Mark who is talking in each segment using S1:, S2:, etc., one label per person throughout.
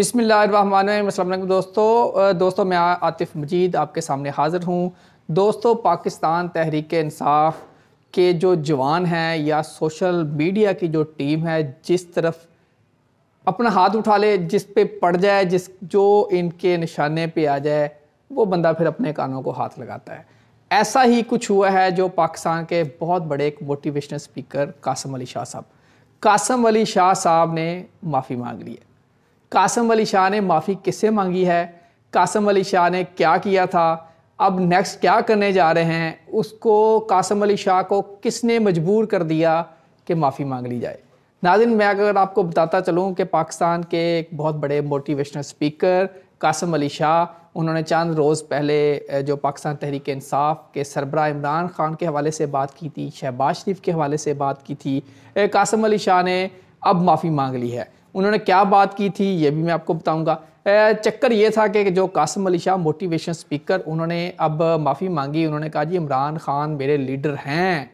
S1: बिसमीम दोस्तों दोस्तों मैं आतिफ़ मजीद आपके सामने हाज़िर हूँ दोस्तों पाकिस्तान तहरीक इंसाफ के जो जवान हैं या सोशल मीडिया की जो टीम है जिस तरफ अपना हाथ उठा ले जिस पे पड़ जाए जिस जो इनके निशाने पे आ जाए वो बंदा फिर अपने कानों को हाथ लगाता है ऐसा ही कुछ हुआ है जो पाकिस्तान के बहुत बड़े एक मोटिवेशनल स्पीकर कासम अली शाह साहब कासम अली शाह साहब ने माफ़ी मांग ली है कासम अली शाह ने माफ़ी किससे मांगी है कासम अली शाह ने क्या किया था अब नेक्स्ट क्या करने जा रहे हैं उसको कासम अली शाह को किसने मजबूर कर दिया कि माफ़ी मांग ली जाए नाजिन मैं अगर आपको बताता चलूँ कि पाकिस्तान के एक बहुत बड़े मोटिवेशनल स्पीकर कासम अली शाह उन्होंने चंद रोज़ पहले जो पाकिस्तान तहरीक इंसाफ के सरबरा इमरान ख़ान के हवाले से बात की थी शहबाज शरीफ के हवाले से बात की थी कासम अली शाह ने अब माफ़ी मांग ली है उन्होंने क्या बात की थी ये भी मैं आपको बताऊंगा चक्कर ये था कि जो कासम अली शाह मोटिवेशन स्पीकर उन्होंने अब माफ़ी मांगी उन्होंने कहा जी इमरान खान मेरे लीडर हैं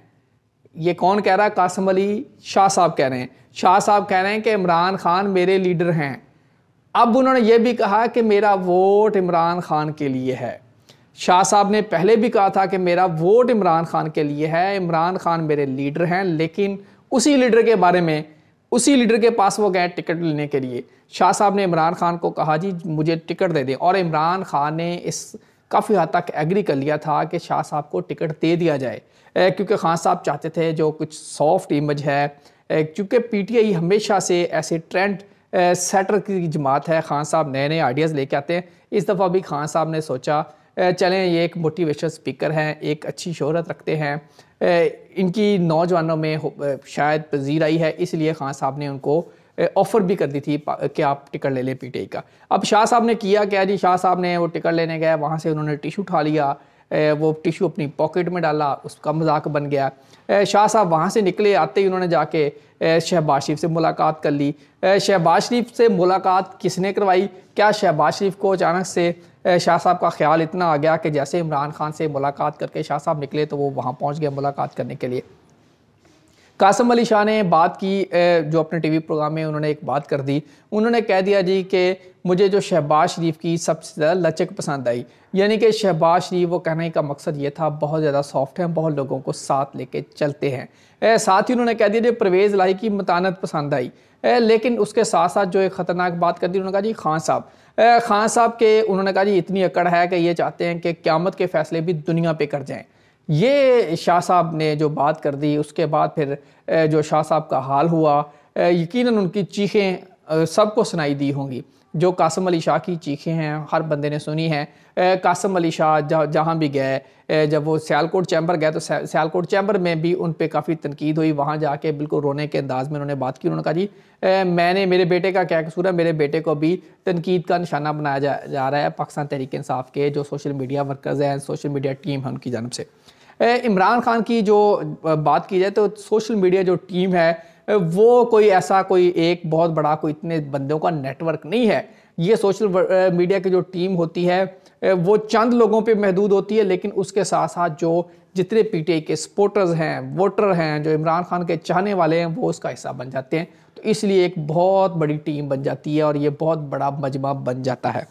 S1: ये कौन कह रहा है कासम अली शाह साहब कह रहे हैं शाह साहब कह रहे हैं कि इमरान खान मेरे लीडर हैं अब उन्होंने ये भी कहा कि मेरा वोट इमरान खान के लिए है शाह साहब ने पहले भी कहा था कि मेरा वोट इमरान खान के लिए है इमरान खान मेरे लीडर हैं लेकिन उसी लीडर के बारे में उसी लीडर के पास वो गए टिकट लेने के लिए शाह साहब ने इमरान खान को कहा जी मुझे टिकट दे दें और इमरान खान ने इस काफ़ी हद तक एग्री कर लिया था कि शाह साहब को टिकट दे दिया जाए क्योंकि खान साहब चाहते थे जो कुछ सॉफ्ट इमेज है क्योंकि पीटीआई हमेशा से ऐसे ट्रेंड सेटर की जमात है खान साहब नए नए आइडियाज़ लेके आते हैं इस दफ़ा भी खान साहब ने सोचा चलें ये एक मोटिवेशन स्पीकर हैं एक अच्छी शहरत रखते हैं इनकी नौजवानों में शायद पजीर आई है इसलिए खान साहब ने उनको ऑफ़र भी कर दी थी कि आप टिकट ले लें पीटीआई का अब शाह साहब ने किया क्या जी शाह साहब ने वो टिकट लेने गए वहाँ से उन्होंने टिशू उठा लिया वो टिश्यू अपनी पॉकेट में डाला उसका मजाक बन गया शाह साहब वहाँ से निकले आते ही उन्होंने जाके शहबाज शरीफ से मुलाकात कर ली शहबाज शरीफ से मुलाकात किसने करवाई क्या शहबाज शरीफ को अचानक से शाह साहब का ख्याल इतना आ गया कि जैसे इमरान खान से मुलाकात करके शाह साहब निकले तो वो वहाँ पहुँच गए मुलाकात करने के लिए कासम अली शाह ने बात की जो अपने टीवी प्रोग्राम में उन्होंने एक बात कर दी उन्होंने कह दिया जी कि मुझे जो शहबाज शरीफ की सबसे ज़्यादा लचक पसंद आई यानी कि शहबाज शरीफ वो कहने का मकसद ये था बहुत ज़्यादा सॉफ्ट हैं बहुत लोगों को साथ लेके चलते हैं साथ ही उन्होंने कह दिया जो परवेज़ लाही की मतानत पसंद आई लेकिन उसके साथ साथ जो एक ख़तरनाक बात कर दी उन्होंने कहा जी खान साहब खान साहब के उन्होंने कहा जी इतनी अकड़ है कि ये चाहते हैं कि क्यामत के फ़ैसले भी दुनिया पर कर जाएँ ये शाह साहब ने जो बात कर दी उसके बाद फिर जो शाह साहब का हाल हुआ यकीनन उनकी चीखें सबको सुनाई दी होंगी जो कासम अली शाह की चीखें हैं हर बंदे ने सुनी हैं कासम अली शाह जहाँ भी गए जब वो सियालकोट चैम्बर गए तो सियालकोट चैम्बर में भी उन पर काफ़ी तनकीद हुई वहाँ जाके बिल्कुल रोने के अंदाज़ में उन्होंने बात की उन्होंने कहा जी मैंने मेरे बेटे का क्या कसूर है मेरे बेटे को भी तनकीद का निशाना बनाया जा, जा रहा है पाकिस्तान तहरीक इंसाफ के जो सोशल मीडिया वर्कर्स हैं सोशल मीडिया टीम है उनकी जानब से इमरान खान की जो बात की जाए तो सोशल मीडिया जो टीम है वो कोई ऐसा कोई एक बहुत बड़ा कोई इतने बंदों का नेटवर्क नहीं है ये सोशल मीडिया की जो टीम होती है वो चंद लोगों पे महदूद होती है लेकिन उसके साथ साथ जो जितने पीटीआई के सपोर्टर्स हैं वोटर हैं जो इमरान खान के चाहने वाले हैं वो उसका हिस्सा बन जाते हैं तो इसलिए एक बहुत बड़ी टीम बन जाती है और ये बहुत बड़ा मजमा बन जाता है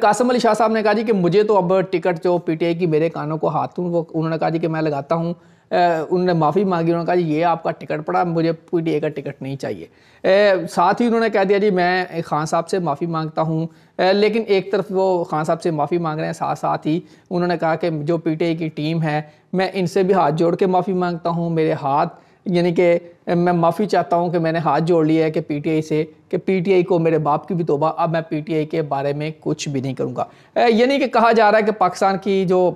S1: कासम अली शाह साहब ने कहा जी कि मुझे तो अब टिकट जो पीटीआई की मेरे कानों को हाथों वो उन्होंने कहा जी कि मैं लगाता हूँ उन्होंने माफ़ी मांगी उन्होंने कहा जी ये आपका टिकट पड़ा मुझे पीटीए का टिकट नहीं चाहिए ए, साथ ही उन्होंने कह दिया जी मैं खान साहब से माफ़ी मांगता हूँ लेकिन एक तरफ वो खान साहब से माफ़ी मांग रहे हैं साथ साथ ही उन्होंने कहा कि जो पी की टीम है मैं इनसे भी हाथ जोड़ के माफ़ी मांगता हूँ मेरे हाथ यानी कि मैं माफ़ी चाहता हूँ कि मैंने हाथ जोड़ लिया है कि पीटीआई से कि पीटीआई को मेरे बाप की भी तोबा अब मैं पीटीआई के बारे में कुछ भी नहीं करूँगा यानी कि कहा जा रहा है कि पाकिस्तान की जो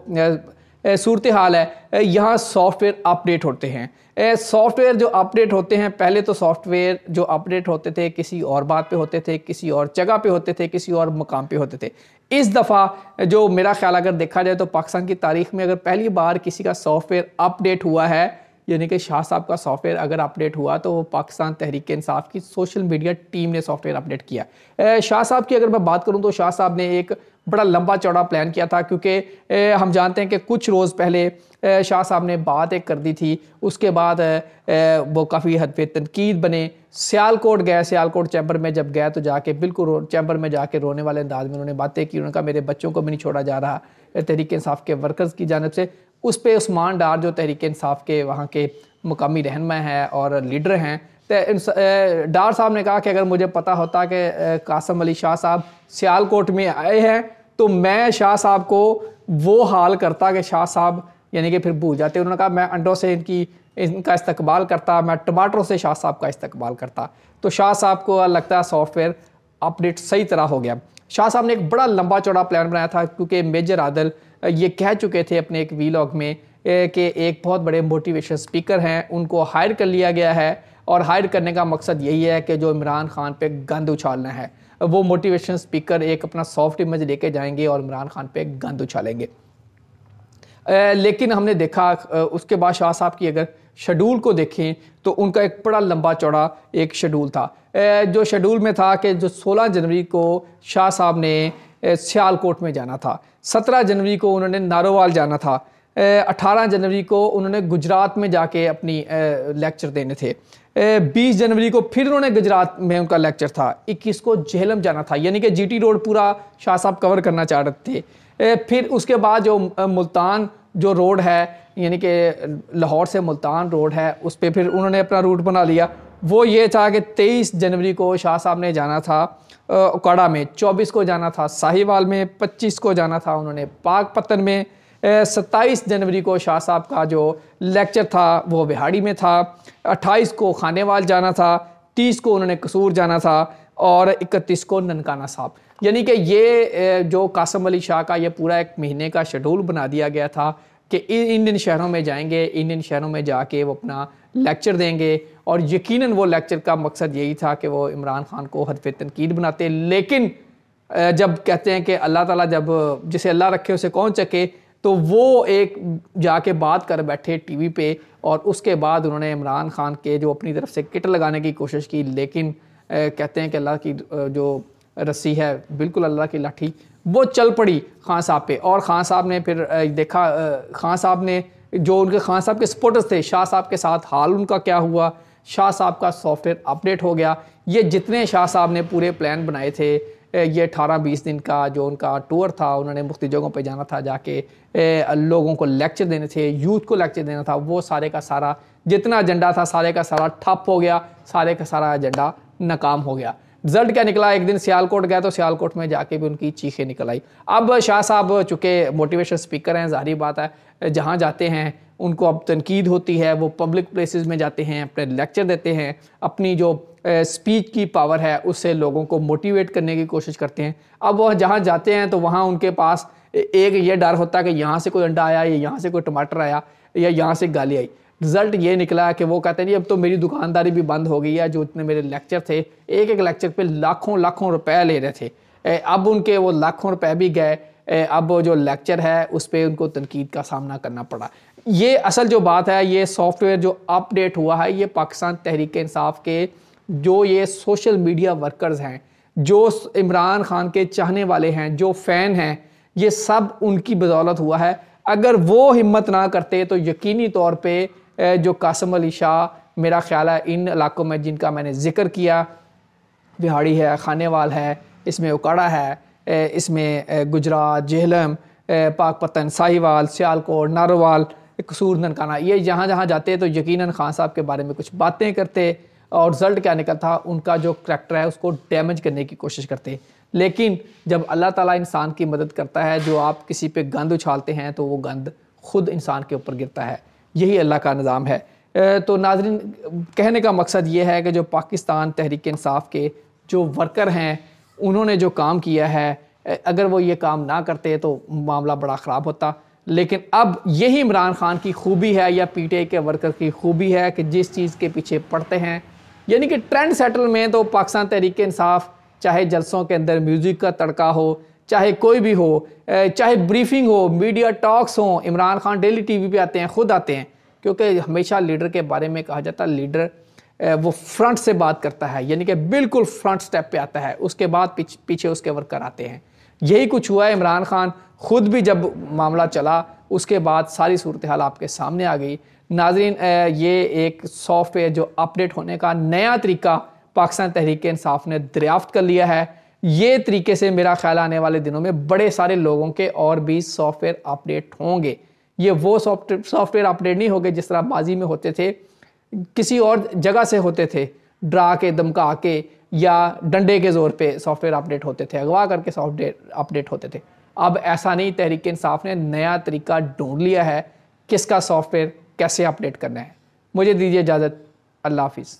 S1: सूरत हाल है यहाँ सॉफ्टवेयर अपडेट होते हैं सॉफ्टवेयर जो अपडेट होते हैं पहले तो सॉफ्टवेयर जो अपडेट होते थे किसी और बात पे होते थे किसी और जगह पे होते थे किसी और मकाम पे होते थे इस दफ़ा जो मेरा ख्याल अगर देखा जाए तो पाकिस्तान की तारीख में अगर पहली बार किसी का सॉफ्टवेयर अपडेट हुआ है यानी कि शाह साहब का सॉफ्टवेयर अगर अपडेट हुआ तो वो पाकिस्तान तहरीक इंसाफ की सोशल मीडिया टीम ने सॉफ्टवेयर अपडेट किया शाह साहब की अगर मैं बात करूँ तो शाह साहब ने एक बड़ा लंबा चौड़ा प्लान किया था क्योंकि हम जानते हैं कि कुछ रोज़ पहले शाह साहब ने बात एक कर दी थी उसके बाद वो काफ़ी हद पे तनकीद बने सियालकोट गए सियालकोट चैम्बर में जब गए तो जाके बिल्कुल चैम्बर में जाके रोने वाले अंदाज में उन्होंने बातें की उन्होंने कहा मेरे बच्चों को भी नहीं छोड़ा जा रहा तहरीक इंसाफ के वर्कर्स की जानब से उस पर उस्मान डार जो तहरीक इंसाफ के वहाँ के मुकामी रहनमा हैं और लीडर हैं तो डार साहब ने कहा कि अगर मुझे पता होता कि कासम अली शाह साहब सियालकोट में आए हैं तो मैं शाह साहब को वो हाल करता कि शाह साहब यानी कि फिर भूल जाते उन्होंने कहा मैं अंडों से इनकी इनका इस्तकबाल करता मैं टमाटरों से शाह साहब का इस्तकबाल करता तो शाह साहब को लगता है सॉफ्टवेयर अपडेट सही तरह हो गया शाह साहब ने एक बड़ा लंबा चौड़ा प्लान बनाया था क्योंकि मेजर आदल ये कह चुके थे अपने एक वीलॉग में कि एक बहुत बड़े मोटिवेशन स्पीकर हैं उनको हायर कर लिया गया है और हायर करने का मकसद यही है कि जो इमरान खान पे गंद उछालना है वो मोटिवेशन स्पीकर एक अपना सॉफ्ट इमेज लेके जाएंगे और इमरान खान पे गंद उछालेंगे लेकिन हमने देखा उसके बाद शाह साहब की अगर शेड्यूल को देखें तो उनका एक बड़ा लंबा चौड़ा एक शेड्यूल था जो शेड्यूल में था कि जो 16 जनवरी को शाह साहब ने सियालकोट में जाना था 17 जनवरी को उन्होंने नारोवाल जाना था 18 जनवरी को उन्होंने गुजरात में जाके अपनी लेक्चर देने थे 20 जनवरी को फिर उन्होंने गुजरात में उनका लेक्चर था 21 को झेलम जाना था यानी कि जीटी रोड पूरा शाह साहब कवर करना चाह रहे थे फिर उसके बाद जो मुल्तान जो रोड है यानी कि लाहौर से मुल्तान रोड है उस पर फिर उन्होंने अपना रूट बना लिया वो ये था कि 23 जनवरी को शाह साहब ने जाना था उकाड़ा में 24 को जाना था साहिवाल में 25 को जाना था उन्होंने पाक पत्तन में सत्ताईस जनवरी को शाह साहब का जो लेक्चर था वो बिहाड़ी में था अट्ठाईस को खानेवाल जाना था तीस को उन्होंने कसूर जाना था और इकतीस को ननकाना साहब यानी कि ये जो कासम अली शाह का ये पूरा एक महीने का शेड्यूल बना दिया गया था कि इंडियन शहरों में जाएंगे इंडियन शहरों में जाके वो अपना लेक्चर देंगे और यकीनन वो लेक्चर का मकसद यही था कि वो इमरान खान को हदफ तनकीद बनाते लेकिन जब कहते हैं कि अल्लाह ताला जब जिसे अल्लाह रखे उसे कौन चके तो वो एक जाके बात कर बैठे टीवी पे और उसके बाद उन्होंने इमरान खान के जो अपनी तरफ से किट लगाने की कोशिश की लेकिन कहते हैं कि अल्लाह की जो रस्सी है बिल्कुल अल्लाह की लाठी वो चल पड़ी ख़ान साहब पे और ख़ान साहब ने फिर देखा खान साहब ने जो उनके खान साहब के सपोर्टर्स थे शाह साहब के साथ हाल उनका क्या हुआ शाह साहब का सॉफ्टवेयर अपडेट हो गया ये जितने शाह साहब ने पूरे प्लान बनाए थे ये अठारह बीस दिन का जो उनका टूर था उन्होंने मुख्त जगहों पर जाना था जाके लोगों को लेक्चर देने थे यूथ को लेक्चर देना था वो सारे का सारा जितना एजेंडा था सारे का सारा ठप हो गया सारे का सारा एजेंडा नाकाम हो गया रिजल्ट क्या निकला एक दिन सियालकोट गए तो सियालकोट में जाके भी उनकी चीखें निकल आई अब शाह साहब चूँकि मोटिवेशन स्पीकर हैं जाहिर बात है जहाँ जाते हैं उनको अब तनकीद होती है वो पब्लिक प्लेसेस में जाते हैं अपने लेक्चर देते हैं अपनी जो स्पीच की पावर है उससे लोगों को मोटिवेट करने की कोशिश करते हैं अब वह जहाँ जाते हैं तो वहाँ उनके पास एक ये डर होता है कि यहाँ से कोई अंडा आया या यहाँ से कोई टमाटर आया या यहाँ से गाली आई रिज़ल्ट ये निकला कि वो कहते हैं अब तो मेरी दुकानदारी भी बंद हो गई है जो इतने मेरे लेक्चर थे एक एक लेक्चर पे लाखों लाखों रुपए ले रहे थे अब उनके वो लाखों रुपए भी गए अब जो लेक्चर है उस पर उनको तनकीद का सामना करना पड़ा ये असल जो बात है ये सॉफ्टवेयर जो अपडेट हुआ है ये पाकिस्तान तहरीक इंसाफ के जो ये सोशल मीडिया वर्कर्स हैं जो इमरान खान के चाहने वाले हैं जो फ़ैन हैं ये सब उनकी बदौलत हुआ है अगर वो हिम्मत ना करते तो यकीनी तौर पे जो कासम अली शाह मेरा ख्याल है इन इलाकों में जिनका मैंने ज़िक्र किया बिहाड़ी है खानेवाल है इसमें उकाड़ा है इसमें गुजरात जेहलम पाक पतन साहिवाल सियालकोट नारोवाल कसूर ननकाना ये जहाँ जहाँ जाते तो यकीनन खान साहब के बारे में कुछ बातें करते और रिज़ल्ट क्या निकलता उनका जो करैक्टर है उसको डैमेज करने की कोशिश करते लेकिन जब अल्लाह ताला इंसान की मदद करता है जो आप किसी पे गंद उछालते हैं तो वो गंद खुद इंसान के ऊपर गिरता है यही अल्लाह का निज़ाम है तो नाजरन कहने का मकसद ये है कि जो पाकिस्तान तहरीक इंसाफ के जो वर्कर हैं उन्होंने जो काम किया है अगर वो ये काम ना करते तो मामला बड़ा ख़राब होता लेकिन अब यही इमरान खान की खूबी है या पी टी आई के वर्कर की खूबी है कि जिस चीज़ के पीछे पड़ते हैं यानी कि ट्रेंड सेटल में तो पाकिस्तान तहरीक इंसाफ चाहे जलसों के अंदर म्यूज़िक का तड़का हो चाहे कोई भी हो चाहे ब्रीफिंग हो मीडिया टॉक्स हो इमरान खान डेली टीवी पे आते हैं खुद आते हैं क्योंकि हमेशा लीडर के बारे में कहा जाता है लीडर वो फ्रंट से बात करता है यानी कि बिल्कुल फ्रंट स्टेप पे आता है उसके बाद पीछे उसके वर्कर आते हैं यही कुछ हुआ है इमरान खान खुद भी जब मामला चला उसके बाद सारी सूरत हाल आपके सामने आ गई नाजरीन ये एक सॉफ्टवेयर जो अपडेट होने का नया तरीका पाकिस्तान तहरीक इंसाफ ने दरियाफ्त कर लिया है ये तरीके से मेरा ख्याल आने वाले दिनों में बड़े सारे लोगों के और भी सॉफ्टवेयर अपडेट होंगे ये वो सॉफ्टवेयर सॉफ्टवेयर अपडेट नहीं होंगे जिस तरह बाजी में होते थे किसी और जगह से होते थे ड्रा के दमका के या डंडे के ज़ोर पे सॉफ्टवेयर अपडेट होते थे अगवा करके सॉफ्टवेयर अपडेट होते थे अब ऐसा नहीं तहरीक इंसाफ ने नया तरीका ढूंढ लिया है किसका सॉफ्टवेयर कैसे अपडेट करना है मुझे दीजिए इजाज़त अल्लाह हाफिज़